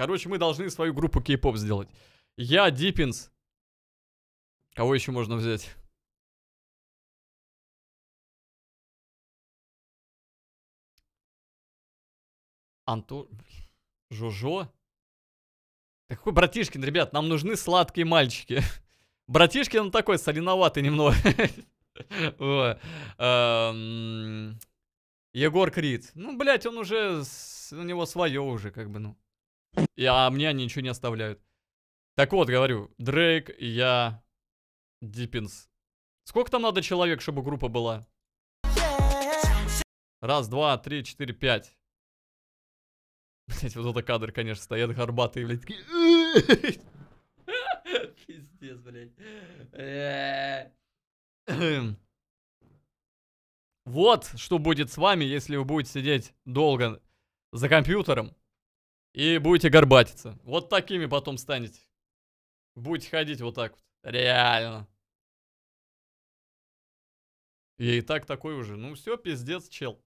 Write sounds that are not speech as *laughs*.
Короче, мы должны свою группу кей-поп сделать. Я, Диппинс. Кого еще можно взять? Антон... Жужо? Какой братишкин, ребят, нам нужны сладкие мальчики. *laughs* Братишкин, он такой соленоватый немного. *laughs* Эм, Егор Крид. Ну, блядь, он уже... У него свое уже, как бы, ну и, а мне они ничего не оставляют. Так вот, говорю, Дрейк, я, Диппинс. Сколько там надо человек, чтобы группа была? Раз, два, три, четыре, пять. Блять, вот это кадр, конечно, стоят горбатые, блядь, такие... *laughs* Пиздец, блядь. Вот что будет с вами, если вы будете сидеть долго за компьютером. И будете горбатиться. Вот такими потом станете. Будете ходить вот так вот. Реально. Я и так такой уже. Ну все, пиздец, чел.